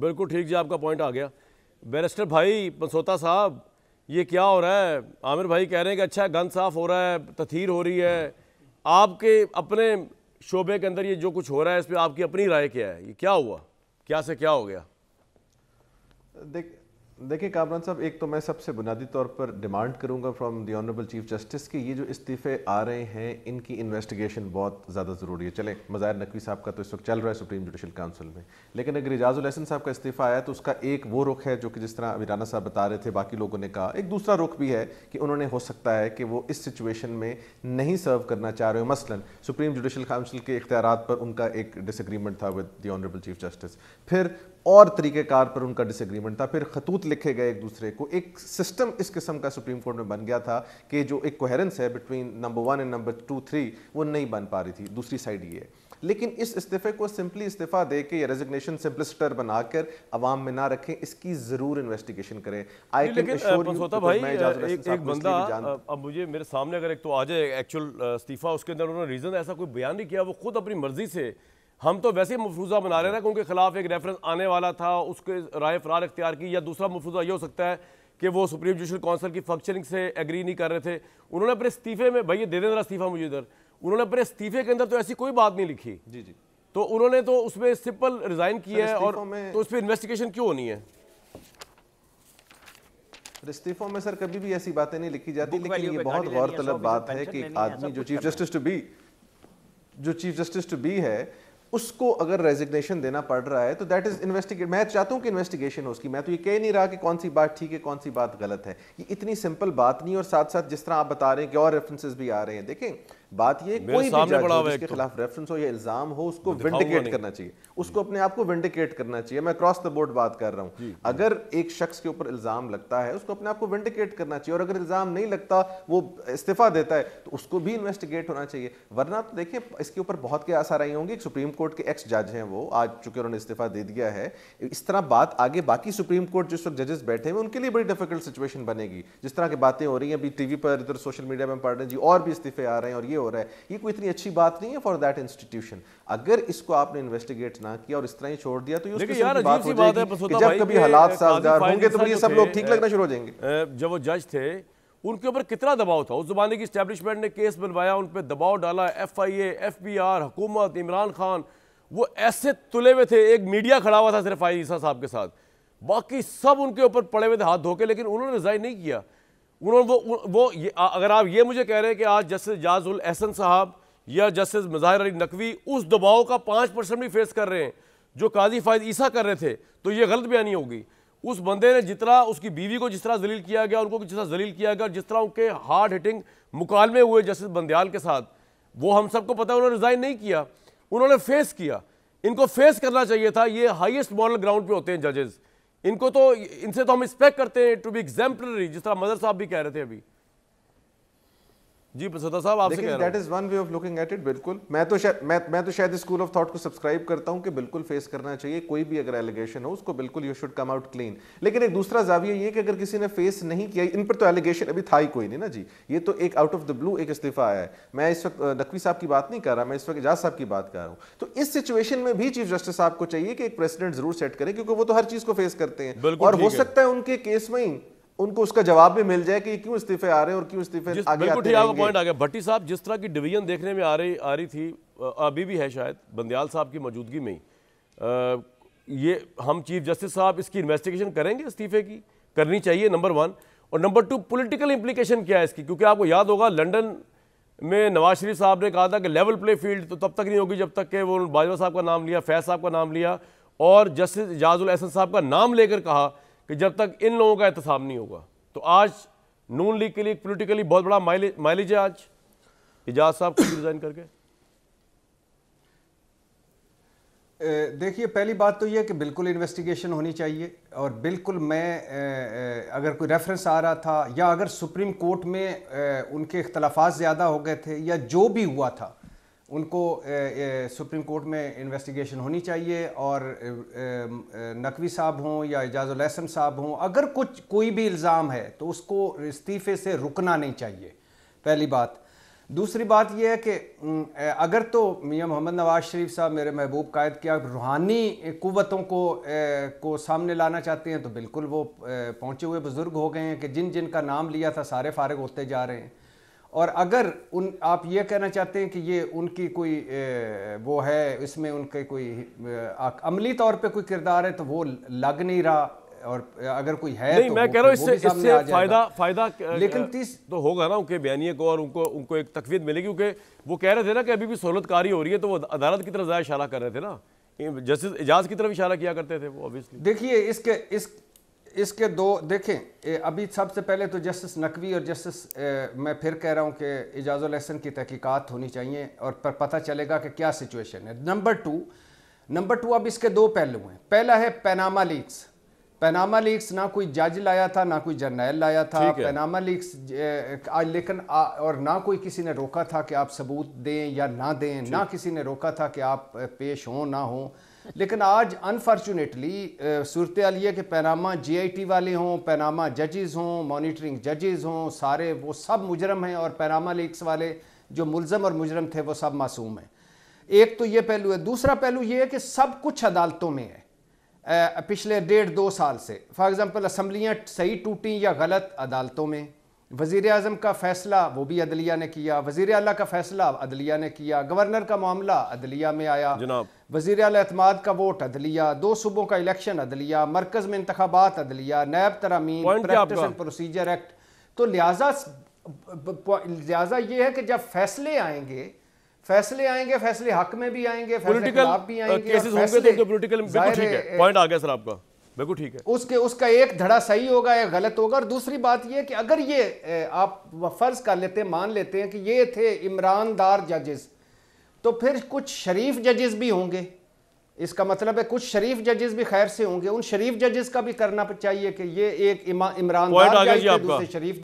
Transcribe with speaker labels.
Speaker 1: बिल्कुल ठीक जी आपका पॉइंट आ गया बैरिस्टर भाई पंसोता साहब ये क्या हो रहा है आमिर भाई कह रहे हैं कि अच्छा है गन साफ हो रहा है तथीर हो रही है आपके अपने शोबे के अंदर ये जो कुछ हो रहा है इस पर आपकी अपनी राय क्या है ये क्या हुआ क्या से क्या हो गया देख
Speaker 2: देखिए कामरान साहब एक तो मैं सबसे बुनियादी तौर पर डिमांड करूंगा from the honourable chief justice कि ये जो इस्तीफ़े आ रहे हैं इनकी इन्वेस्टिगेशन बहुत ज़्यादा ज़रूरी है चले मज़ाहिर नकवी साहब का तो इस वक्त चल रहा है सुप्रीम जुडिशल काउंसिल में लेकिन अगर एजाजुल हसन साहब का इस्तीफ़ा आया तो उसका एक वो रुख है जो कि जिस तरह अभी राना साहब बता रहे थे बाकी लोगों ने कहा एक दूसरा रुख भी है कि उन्होंने हो सकता है कि वो इस सिचुएशन में नहीं सर्व करना चाह रहे हो मसलन सुप्रीम जुडिशल काउंसिल के इख्तियार पर उनका एक डिसग्रीमेंट था with the honourable chief justice फिर और तरीक़ेकार पर उनका डिसएग्रीमेंट था फिर खतूत लिखे गए एक दूसरे को एक सिस्टम इस किस्म का सुप्रीम कोर्ट में बन गया था कि जो एक कोहरेंस है between number one and number two three वो नहीं बन पा रही थी दूसरी साइड ये लेकिन इस इस्तीफे को सिंपली इस्तीफ़ा दे के या रेजिग्नेशन सिंपलिस्टर बनाकर अवाम में ना रखें इसकी ज़रूर इन्वेस्टिगेशन करें आई भाई एक, एक बंदा
Speaker 1: अब मुझे मेरे सामने अगर एक तो आ जाए एक्चुअल इस्तीफ़ा उसके अंदर उन्होंने रीज़न ऐसा कोई बयान नहीं किया वो खुद अपनी मर्ज़ी से हम तो वैसे ही मफरूजा बना रहे थे उनके खिलाफ एक रेफरेंस आने वाला था उसके राय फरार अख्तियार की या दूसरा मफरूजा ये हो सकता है कि वो सुप्रीम जुडिशल काउंसिल की फंक्शनिंग से एग्री नहीं कर रहे थे उन्होंने अपने इस्तीफे में भाई दे दें इस्तीफा मुझे इधर उन्होंने अपने इस्तीफे के अंदर तो ऐसी कोई बात नहीं लिखी जी जी तो उन्होंने तो उसमें सिंपल रिजाइन किया है और तो उस पर इन्वेस्टिगेशन क्यों होनी है इस्तीफों में सर कभी भी ऐसी
Speaker 2: बातें नहीं लिखी जाती
Speaker 3: लेकिन ये बहुत गौरतलब बात है कि आदमी जो चीफ जस्टिस
Speaker 2: टू बी जो चीफ जस्टिस टू बी है उसको अगर रेजिग्नेशन देना पड़ रहा है तो दैट इज इन्वेस्टिगेट मैं चाहता हूँ कि इन्वेस्टिगेशन हो उसकी मैं तो ये कह नहीं रहा कि कौन सी बात ठीक है कौन सी बात गलत है ये इतनी सिंपल बात नहीं और साथ साथ जिस तरह आप बता रहे हैं कि और रेफरेंसेज भी आ रहे हैं देखें बात ये कोई भी जज हो जिसके तो। खिलाफ रेफरेंस हो या इल्जाम हो उसको विंडिकेट करना चाहिए उसको अपने आप को विंडिकेट करना चाहिए मैं क्रॉस द बोर्ड बात कर रहा हूँ अगर एक शख्स के ऊपर इल्जाम लगता है उसको अपने आप को विंडिकेट करना चाहिए और अगर इल्जाम नहीं लगता वो इस्तीफा देता है तो उसको भी इन्वेस्टिगेट होना चाहिए वरना तो देखिए इसके ऊपर बहुत के आसार आई होंगी सुप्रीम कोर्ट के एक्स जज हैं वो आज चूंकि उन्होंने इस्तीफा दे दिया है इस तरह बात आगे बाकी सुप्रीम कोर्ट जिस वक्त जजेस बैठे हैं उनके लिए बड़ी डिफिकल्ट सिचुएशन बनेगी जिस तरह की बातें हो रही हैं अभी टीवी पर इधर सोशल मीडिया में पढ़ रहे हैं जी और भी इस्तीफे आ रहे हैं और ये हो रहा है ये कोई इतनी अच्छी बात नहीं है फॉर दैट इंस्टीट्यूशन अगर इसको आपने इन्वेस्टिगेट ना किया और इस तरह ही छोड़ दिया तो ये बात हो बात है कि जब कभी हालात साजगार होंगे तो ये सब लोग ठीक लगना शुरू हो जाएंगे
Speaker 1: जब वो जज थे उनके ऊपर कितना दबाव था उस जमाने की स्टैब्लिशमेंट ने केस बनवाया उन पर दबाव डाला F I F B R हुकूमत इमरान खान वो ऐसे तुले हुए थे एक मीडिया खड़ा हुआ था सिर्फ आई ईसा e साहब के साथ बाकी सब उनके ऊपर पड़े हुए थे हाथ धोके लेकिन उन्होंने रिजाइन नहीं किया उन्होंने वो वो ये, अगर आप ये मुझे कह रहे हैं कि आज जस्टिस जाजुल एहसन साहब या जस्टिस मज़ाहिर अली नकवी उस दबाव का पाँच परसेंट भी फेस कर रहे हैं जो काजी फायद ईसा कर रहे थे तो ये गलत बयानी होगी उस बंदे ने जितना उसकी बीवी को जिस तरह जलील किया गया उनको जिस तरह जलील किया गया जिस तरह उनके हार्ड हिटिंग मुकालमे हुए जस्टिस बंदयाल के साथ वो हम सबको पता है उन्होंने रिज़ाइन नहीं किया उन्होंने फेस किया इनको फेस करना चाहिए था ये हाइएस्ट मॉरल ग्राउंड पर होते हैं जजेज़ इनको तो इनसे तो हम एक्सपेक्ट करते हैं टू बी एग्जाम्पलरी जिस तरह मदर साहब भी कह रहे थे अभी जी प्रसोदा साहब आपसे कह that is
Speaker 2: one way of looking at it बिल्कुल मैं तो शायद मैं, मैं तो शायद स्कूल ऑफ थॉट को सब्सक्राइब करता हूं कि बिल्कुल फेस करना चाहिए कोई भी अगर एलिगेशन हो उसको बिल्कुल you should come out clean लेकिन एक दूसरा जाविया ये कि अगर किसी ने फेस नहीं किया इन पर तो एलिगेशन अभी था ही कोई नहीं ना जी ये तो एक आउट ऑफ द ब्लू एक इस्तीफा आया है मैं इस वक्त नकवी साहब की बात नहीं कर रहा मैं इस वक्त एजाज साहब की बात कर रहा हूँ तो इस सिचुएशन में भी चीफ जस्टिस साहब को चाहिए कि एक प्रेसिडेंट जरूर सेट करें क्योंकि वो तो हर चीज को फेस करते हैं और हो सकता है उनके केस में उनको उसका जवाब भी मिल जाए कि क्यों इस्तीफे आ रहे हैं और क्यों इस्तीफे आगे बिल्कुल ठीक आपका पॉइंट
Speaker 1: आ गया भट्टी साहब जिस तरह की डिवीजन देखने में आ रही आ रही थी अभी भी है शायद बंदयाल साहब की मौजूदगी में ये हम चीफ जस्टिस साहब इसकी इन्वेस्टिगेशन करेंगे इस्तीफे की करनी चाहिए नंबर वन और नंबर टू पोलिटिकल इम्प्लीकेशन क्या है इसकी क्योंकि आपको याद होगा लंडन में नवाज शरीफ साहब ने कहा था कि लेवल प्ले फील्ड तो तब तक नहीं होगी जब तक कि वो बाजवा साहब का नाम लिया फैज साहब का नाम लिया और जस्टिस जाजुल एहसन साहब का नाम लेकर कहा कि जब तक इन लोगों का एहतसाम नहीं होगा तो आज नून लीग के लिए पोलिटिकली बहुत बड़ा माइलेज है आज इजाज साहब को रिजाइन करके
Speaker 3: देखिए पहली बात तो यह कि बिल्कुल इन्वेस्टिगेशन होनी चाहिए और बिल्कुल मैं अगर कोई रेफरेंस आ रहा था या अगर सुप्रीम कोर्ट में उनके इख्तलाफा ज़्यादा हो गए थे या जो भी हुआ था उनको सुप्रीम कोर्ट में इन्वेस्टिगेशन होनी चाहिए और नकवी साहब हों या एजाज़ उलहसन साहब हों अगर कुछ कोई भी इल्ज़ाम है तो उसको इस्तीफ़े से रुकना नहीं चाहिए पहली बात दूसरी बात यह है कि अगर तो मियाँ मोहम्मद नवाज शरीफ साहब मेरे महबूब कायद के आप रूहानी कुतों को को सामने लाना चाहते हैं तो बिल्कुल वो पहुँचे हुए बुज़ुर्ग हो गए हैं कि जिन जिन का नाम लिया था सारे फारग होते जा रहे हैं और अगर उन आप ये कहना चाहते हैं कि ये उनकी कोई वो है इसमें उनके कोई अमली तौर पे कोई किरदार है तो वो लग नहीं रहा और अगर कोई है नहीं, तो मैं कह रहा हूँ इससे इससे फायदा फायदा लेकिन
Speaker 1: तीस तो होगा ना उनके बयानिए को और उनको उनको एक तकवीद मिलेगी क्योंकि वो कह रहे थे ना कि अभी भी सहूलतकारी कारी हो रही है तो वो अदालत की तरफ ज़्यादा इशारा कर रहे थे ना जस्टिस एजाज की तरफ इशारा किया करते थे वो ऑब्वियसली देखिए इसके इस इसके दो देखें अभी सबसे पहले तो जस्टिस नकवी
Speaker 3: और जस्टिस मैं फिर कह रहा हूं कि एजाज़ुल लहसन की तहकीकात होनी चाहिए और पर पता चलेगा कि क्या सिचुएशन है नंबर टू नंबर टू अब इसके दो पहलू हैं पहला है पैनामा लीक्स पैनामा लीक्स ना कोई जज लाया था ना कोई जर्नैल लाया था पैनामा लीक्स लेकिन आ, और ना कोई किसी ने रोका था कि आप सबूत दें या ना दें ना किसी ने रोका था कि आप पेश हों ना हों लेकिन आज अनफॉर्चुनेटली सूरत आलिया के पैनामा जीआईटी वाले हों पैनामा जजेस हों मॉनिटरिंग जजेस हों सारे वो सब मुजरम हैं और पैनामा लीक्स वाले जो मुलजम और मुजरम थे वो सब मासूम हैं एक तो ये पहलू है दूसरा पहलू ये है कि सब कुछ अदालतों में है पिछले डेढ़ दो साल से फॉर एग्ज़ाम्पल असम्बलियाँ सही टूटी या गलत अदालतों में वज़ी अजम का फ़ैसला वो भी अदलिया ने किया वज़ी अला का फ़ैसला अदलिया ने किया गवर्नर का मामला अदलिया में आया जनाब वज़ी अतमाद का वोट अदलिया दो सूबों का इलेक्शन अदलिया मरकज़ में इंतबात अदलिया नैब तरामीन प्रोसीजर एक्ट तो लिहाजा लिहाजा ये है कि जब फैसले आएंगे फैसले आएंगे फैसले हक में भी आएंगे फैसले भी uh, आएंगे पॉइंट तो
Speaker 1: आ गया सर आपका बिल्कुल ठीक है
Speaker 3: उसके उसका एक धड़ा सही होगा या गलत होगा और दूसरी बात यह कि अगर ये आप फर्ज कर लेते हैं मान लेते हैं कि ये थे इमरानदार जजेस तो फिर कुछ शरीफ जजेस भी होंगे इसका मतलब है कुछ शरीफ जजेस भी खैर से होंगे उन शरीफ जजेस का भी करना चाहिए कि ये एक इमरान शरीफ